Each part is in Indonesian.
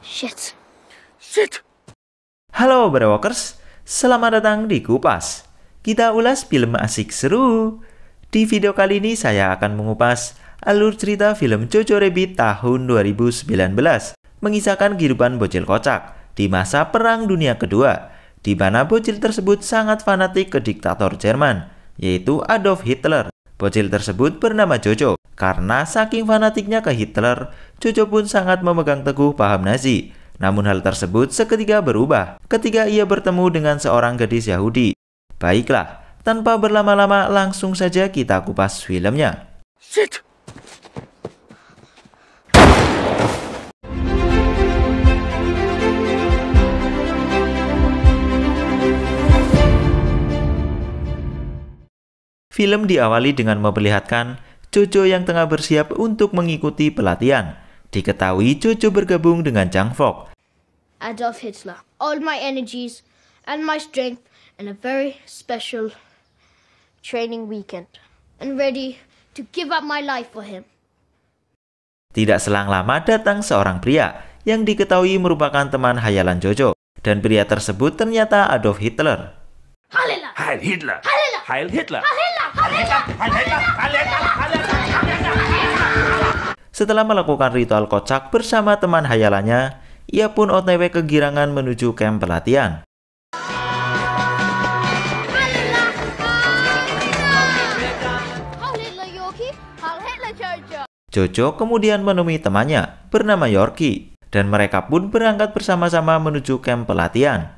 Shit. Shit. Halo Brewalkers, selamat datang di Kupas. Kita ulas film asik seru. Di video kali ini saya akan mengupas alur cerita film Jojo Rabbit tahun 2019, mengisahkan kehidupan bocil kocak di masa Perang Dunia Kedua, di mana bocil tersebut sangat fanatik ke diktator Jerman yaitu Adolf Hitler. Bocil tersebut bernama Jojo. Karena saking fanatiknya ke Hitler, Jojo pun sangat memegang teguh paham Nazi. Namun hal tersebut seketika berubah ketika ia bertemu dengan seorang gadis Yahudi. Baiklah, tanpa berlama-lama langsung saja kita kupas filmnya. Shit. Film diawali dengan memperlihatkan Jojo yang tengah bersiap untuk mengikuti pelatihan. Diketahui Jojo bergabung dengan Chang Fok. Adolf Hitler, all my energies and my strength and a very special training weekend and ready to give up my life for him. Tidak selang lama datang seorang pria yang diketahui merupakan teman hayalan Jojo dan pria tersebut ternyata Adolf Hitler. Heil Hitler! Heil Hitler! Heil Hitler! Heil Hitler! Heil Hitler! Setelah melakukan ritual kocak bersama teman hayalannya, ia pun otw kegirangan menuju kamp pelatihan. Jojo kemudian menemui temannya bernama Yorki dan mereka pun berangkat bersama-sama menuju kamp pelatihan.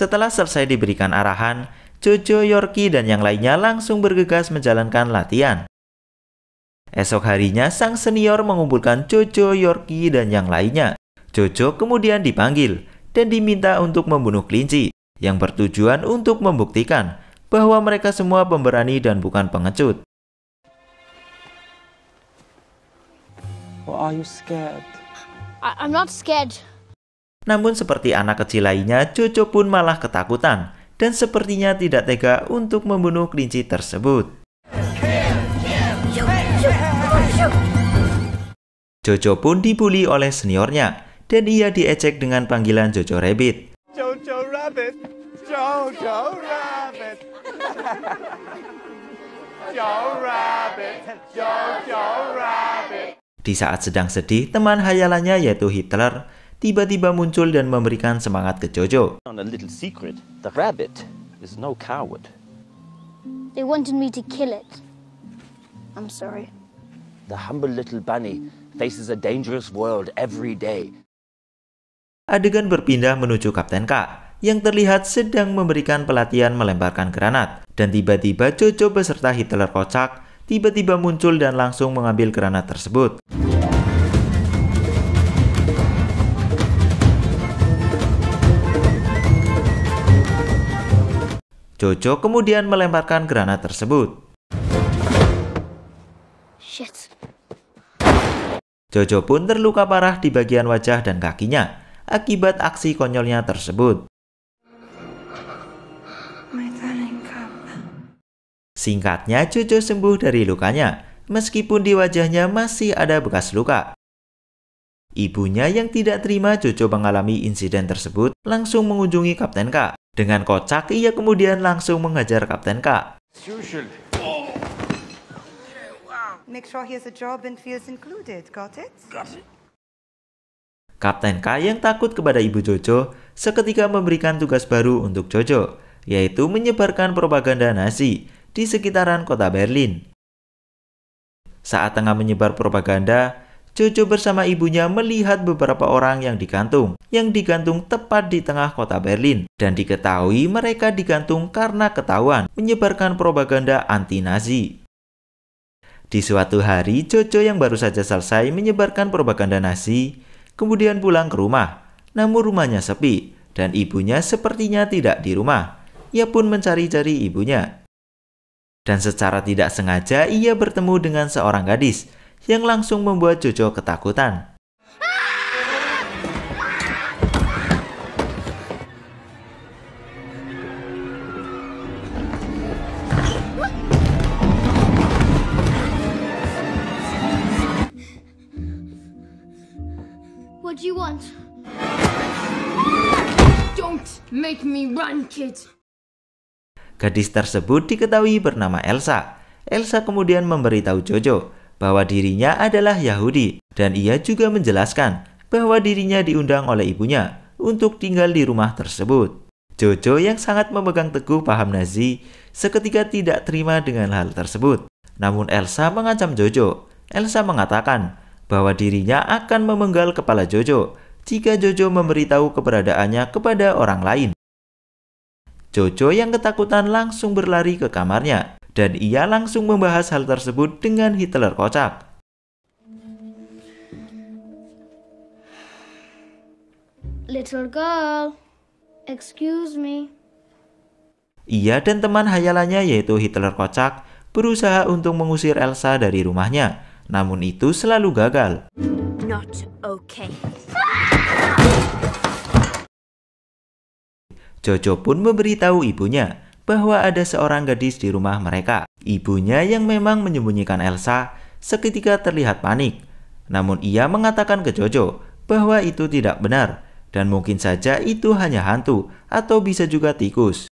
Setelah selesai diberikan arahan, Jojo, Yorki, dan yang lainnya langsung bergegas menjalankan latihan. Esok harinya, sang senior mengumpulkan Jojo, Yorki, dan yang lainnya. Jojo kemudian dipanggil dan diminta untuk membunuh kelinci, yang bertujuan untuk membuktikan bahwa mereka semua pemberani dan bukan pengecut. are you scared? I I'm not scared. Namun seperti anak kecil lainnya, Jojo pun malah ketakutan dan sepertinya tidak tega untuk membunuh kelinci tersebut. Jojo pun dibully oleh seniornya dan ia diecek dengan panggilan Jojo Rabbit. Jojo Rabbit, Jojo Rabbit. Jojo Rabbit, Jojo Rabbit. Di saat sedang sedih, teman hayalannya yaitu Hitler tiba-tiba muncul dan memberikan semangat ke Jojo. The humble little bunny faces a dangerous world every day. Adegan berpindah menuju Kapten K yang terlihat sedang memberikan pelatihan melemparkan granat dan tiba-tiba Jojo beserta Hitler kocak tiba-tiba muncul dan langsung mengambil granat tersebut. Jojo kemudian melemparkan granat tersebut. Shit. Jojo pun terluka parah di bagian wajah dan kakinya akibat aksi konyolnya tersebut. Singkatnya, Jojo sembuh dari lukanya, meskipun di wajahnya masih ada bekas luka. Ibunya yang tidak terima Jojo mengalami insiden tersebut langsung mengunjungi Kapten K dengan kocak, ia kemudian langsung mengajar Kapten K. Kapten K yang takut kepada Ibu Jojo seketika memberikan tugas baru untuk Jojo, yaitu menyebarkan propaganda nasi di sekitaran kota Berlin. Saat tengah menyebar propaganda, Jojo bersama ibunya melihat beberapa orang yang digantung, yang digantung tepat di tengah kota Berlin. Dan diketahui mereka digantung karena ketahuan menyebarkan propaganda anti-Nazi. Di suatu hari, Jojo yang baru saja selesai menyebarkan propaganda Nazi, kemudian pulang ke rumah. Namun rumahnya sepi, dan ibunya sepertinya tidak di rumah. Ia pun mencari-cari ibunya, dan secara tidak sengaja ia bertemu dengan seorang gadis yang langsung membuat Jojo ketakutan. Gadis tersebut diketahui bernama Elsa. Elsa kemudian memberitahu Jojo bahwa dirinya adalah Yahudi dan ia juga menjelaskan bahwa dirinya diundang oleh ibunya untuk tinggal di rumah tersebut. Jojo yang sangat memegang teguh paham Nazi seketika tidak terima dengan hal tersebut. Namun Elsa mengancam Jojo. Elsa mengatakan bahwa dirinya akan memenggal kepala Jojo jika Jojo memberitahu keberadaannya kepada orang lain. Jojo yang ketakutan langsung berlari ke kamarnya dan ia langsung membahas hal tersebut dengan Hitler kocak. Little girl, excuse me. Ia dan teman hayalannya yaitu Hitler kocak berusaha untuk mengusir Elsa dari rumahnya, namun itu selalu gagal. Not okay. Jojo pun memberitahu ibunya bahwa ada seorang gadis di rumah mereka. Ibunya yang memang menyembunyikan Elsa seketika terlihat panik. Namun ia mengatakan ke Jojo bahwa itu tidak benar dan mungkin saja itu hanya hantu atau bisa juga tikus.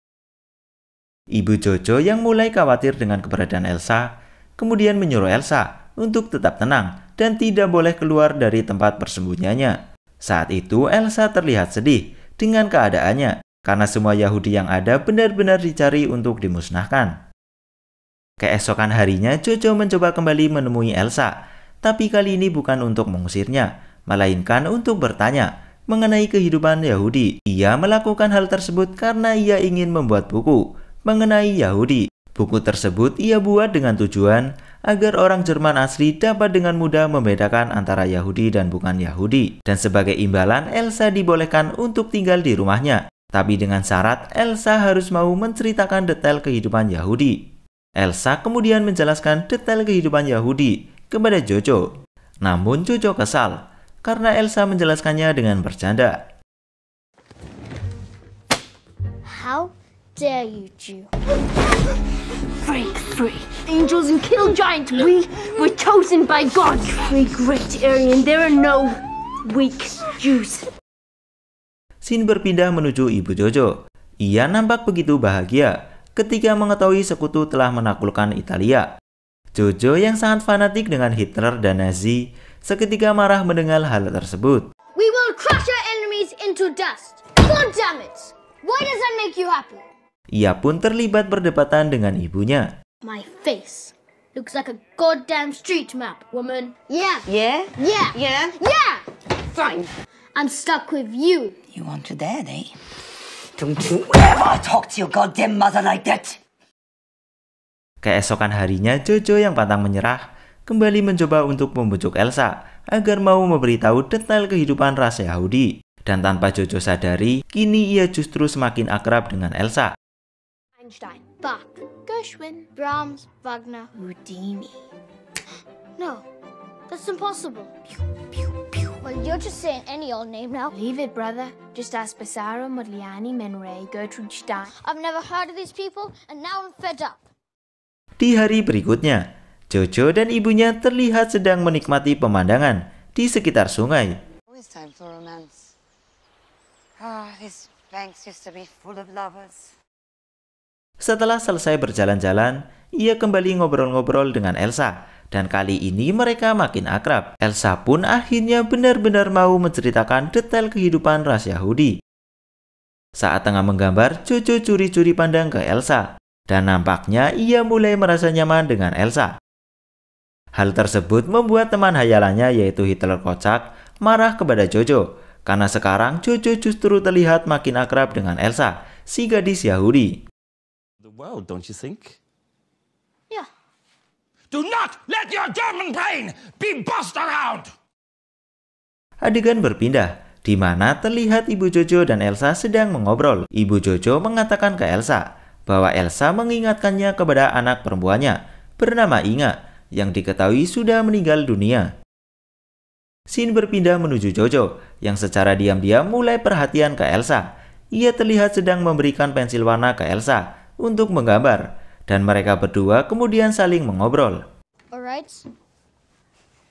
Ibu Jojo yang mulai khawatir dengan keberadaan Elsa, kemudian menyuruh Elsa untuk tetap tenang dan tidak boleh keluar dari tempat persembunyiannya. Saat itu Elsa terlihat sedih dengan keadaannya karena semua Yahudi yang ada benar-benar dicari untuk dimusnahkan. Keesokan harinya, Jojo mencoba kembali menemui Elsa, tapi kali ini bukan untuk mengusirnya, melainkan untuk bertanya mengenai kehidupan Yahudi. Ia melakukan hal tersebut karena ia ingin membuat buku mengenai Yahudi. Buku tersebut ia buat dengan tujuan agar orang Jerman asli dapat dengan mudah membedakan antara Yahudi dan bukan Yahudi. Dan sebagai imbalan, Elsa dibolehkan untuk tinggal di rumahnya tapi dengan syarat Elsa harus mau menceritakan detail kehidupan Yahudi. Elsa kemudian menjelaskan detail kehidupan Yahudi kepada Jojo. Namun Jojo kesal karena Elsa menjelaskannya dengan bercanda. How dare you, Jew? Break free. Angels who kill giants, we were chosen by God. Three great Aryan, there are no weak Jews. Sin berpindah menuju Ibu Jojo. Ia nampak begitu bahagia ketika mengetahui sekutu telah menaklukkan Italia. Jojo yang sangat fanatik dengan Hitler dan Nazi seketika marah mendengar hal tersebut. We will crush your enemies into dust. God damn it. Why does that make you happy? Ia pun terlibat perdebatan dengan ibunya. My face looks like a goddamn street map, woman. Yeah. Yeah. Yeah. Yeah. Yeah. Fine. I'm stuck with you. You want your dad, eh? Don't you ever talk to your goddamn mother like that! Keesokan harinya, Jojo yang pantang menyerah kembali mencoba untuk membujuk Elsa agar mau memberitahu detail kehidupan ras Yahudi. Dan tanpa Jojo sadari, kini ia justru semakin akrab dengan Elsa. Einstein, Bach, Gershwin, Brahms, Wagner, Houdini. No, that's impossible. Pew, pew. Well, you're just saying any old name now. Leave it, brother. Just ask Basara, Modigliani, Menre, Gertrude Stein. I've never heard of these people, and now I'm fed up. Di hari berikutnya, Jojo dan ibunya terlihat sedang menikmati pemandangan di sekitar sungai. Always time for romance. Ah, these banks used to be full of lovers. Setelah selesai berjalan-jalan, ia kembali ngobrol-ngobrol dengan Elsa. Dan kali ini mereka makin akrab. Elsa pun akhirnya benar-benar mau menceritakan detail kehidupan ras Yahudi. Saat tengah menggambar, Jojo curi-curi pandang ke Elsa. Dan nampaknya ia mulai merasa nyaman dengan Elsa. Hal tersebut membuat teman hayalannya yaitu Hitler kocak marah kepada Jojo. Karena sekarang Jojo justru terlihat makin akrab dengan Elsa, si gadis Yahudi. Do not let your German brain be bossed around. Adegan berpindah, di mana terlihat Ibu Jojo dan Elsa sedang mengobrol. Ibu Jojo mengatakan ke Elsa bahwa Elsa mengingatkannya kepada anak perempuannya bernama Inga yang diketahui sudah meninggal dunia. Sin berpindah menuju Jojo yang secara diam-diam mulai perhatian ke Elsa. Ia terlihat sedang memberikan pensil warna ke Elsa untuk menggambar dan mereka berdua kemudian saling mengobrol. Alright,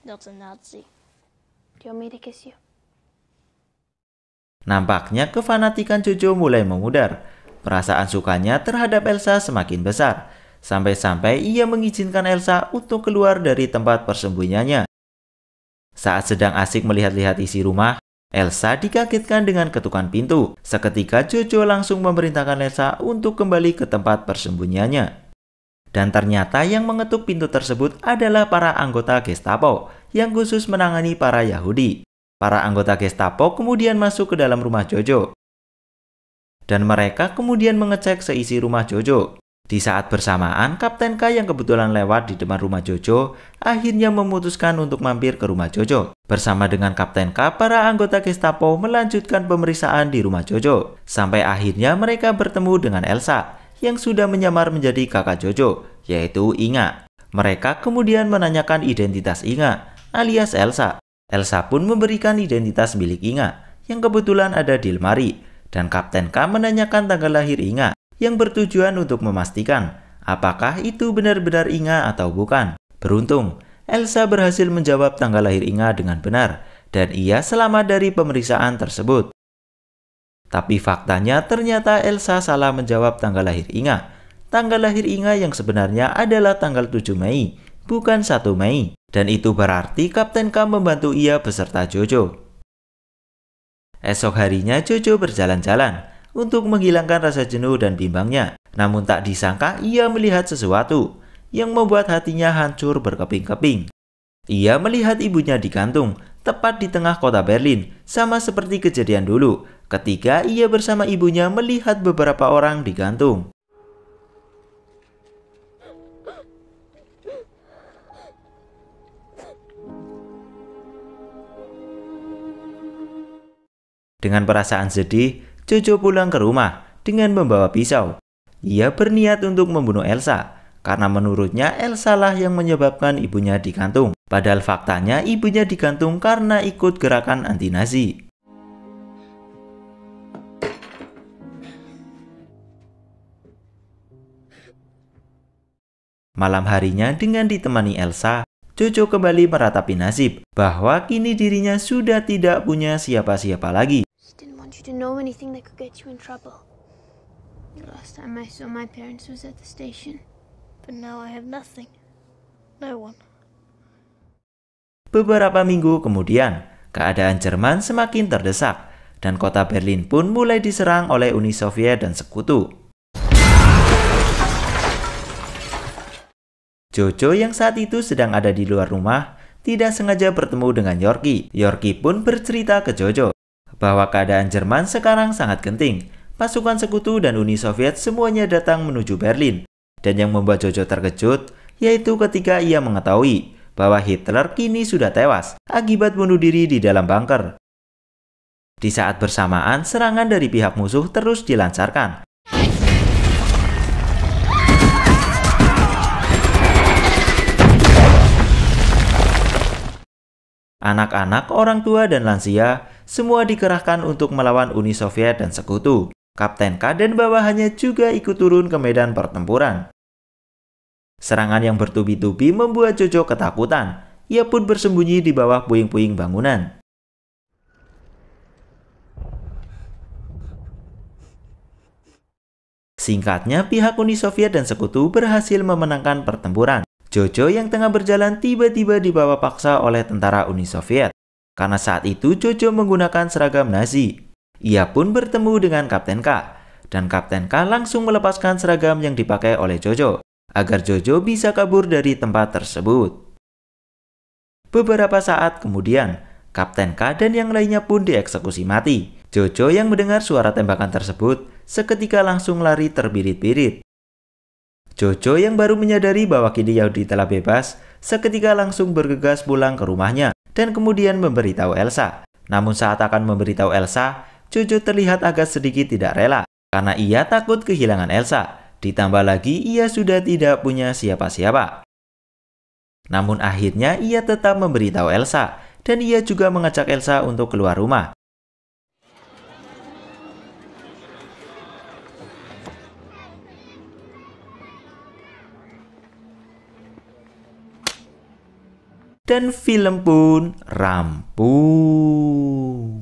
that's a Nazi. Do you want me to kiss you? Nampaknya kefanatikan Jojo mulai memudar. Perasaan sukanya terhadap Elsa semakin besar, sampai-sampai ia mengizinkan Elsa untuk keluar dari tempat persembunyiannya. Saat sedang asik melihat-lihat isi rumah, Elsa dikagetkan dengan ketukan pintu. Seketika Jojo langsung memerintahkan Elsa untuk kembali ke tempat persembunyiannya. Dan ternyata yang mengetuk pintu tersebut adalah para anggota Gestapo yang khusus menangani para Yahudi. Para anggota Gestapo kemudian masuk ke dalam rumah Jojo. Dan mereka kemudian mengecek seisi rumah Jojo. Di saat bersamaan, Kapten K yang kebetulan lewat di depan rumah Jojo akhirnya memutuskan untuk mampir ke rumah Jojo. Bersama dengan Kapten K, para anggota Gestapo melanjutkan pemeriksaan di rumah Jojo. Sampai akhirnya mereka bertemu dengan Elsa yang sudah menyamar menjadi kakak Jojo, yaitu Inga. Mereka kemudian menanyakan identitas Inga, alias Elsa. Elsa pun memberikan identitas milik Inga, yang kebetulan ada di lemari. Dan Kapten K menanyakan tanggal lahir Inga, yang bertujuan untuk memastikan apakah itu benar-benar Inga atau bukan. Beruntung, Elsa berhasil menjawab tanggal lahir Inga dengan benar, dan ia selamat dari pemeriksaan tersebut. Tapi faktanya ternyata Elsa salah menjawab tanggal lahir Inga. Tanggal lahir Inga yang sebenarnya adalah tanggal 7 Mei, bukan 1 Mei. Dan itu berarti Kapten Kam membantu ia beserta Jojo. Esok harinya Jojo berjalan-jalan untuk menghilangkan rasa jenuh dan bimbangnya. Namun tak disangka ia melihat sesuatu yang membuat hatinya hancur berkeping-keping. Ia melihat ibunya digantung tepat di tengah kota Berlin, sama seperti kejadian dulu ketika ia bersama ibunya melihat beberapa orang digantung. Dengan perasaan sedih, Jojo pulang ke rumah dengan membawa pisau. Ia berniat untuk membunuh Elsa karena menurutnya Elsa lah yang menyebabkan ibunya digantung. Padahal faktanya ibunya digantung karena ikut gerakan anti-Nazi. Malam harinya dengan ditemani Elsa, Jojo kembali meratapi nasib bahwa kini dirinya sudah tidak punya siapa-siapa lagi. Beberapa minggu kemudian, keadaan Jerman semakin terdesak dan kota Berlin pun mulai diserang oleh Uni Soviet dan sekutu. Jojo yang saat itu sedang ada di luar rumah tidak sengaja bertemu dengan Yorki. Yorki pun bercerita ke Jojo bahwa keadaan Jerman sekarang sangat genting. Pasukan sekutu dan Uni Soviet semuanya datang menuju Berlin. Dan yang membuat Jojo terkejut yaitu ketika ia mengetahui bahwa Hitler kini sudah tewas akibat bunuh diri di dalam bunker. Di saat bersamaan, serangan dari pihak musuh terus dilancarkan. Anak-anak, orang tua, dan lansia semua dikerahkan untuk melawan Uni Soviet dan sekutu. Kapten K dan bawahannya juga ikut turun ke medan pertempuran. Serangan yang bertubi-tubi membuat Jojo ketakutan. Ia pun bersembunyi di bawah puing-puing bangunan. Singkatnya, pihak Uni Soviet dan Sekutu berhasil memenangkan pertempuran. Jojo yang tengah berjalan tiba-tiba dibawa paksa oleh tentara Uni Soviet. Karena saat itu Jojo menggunakan seragam Nazi. Ia pun bertemu dengan Kapten K. Dan Kapten K langsung melepaskan seragam yang dipakai oleh Jojo. Agar Jojo bisa kabur dari tempat tersebut. Beberapa saat kemudian, Kapten K dan yang lainnya pun dieksekusi mati. Jojo yang mendengar suara tembakan tersebut seketika langsung lari terbirit-birit. Jojo yang baru menyadari bahwa kini Yahudi telah bebas, seketika langsung bergegas pulang ke rumahnya dan kemudian memberitahu Elsa. Namun saat akan memberitahu Elsa, Jojo terlihat agak sedikit tidak rela karena ia takut kehilangan Elsa. Ditambah lagi ia sudah tidak punya siapa-siapa. Namun akhirnya ia tetap memberitahu Elsa dan ia juga mengajak Elsa untuk keluar rumah. dan film pun rampung.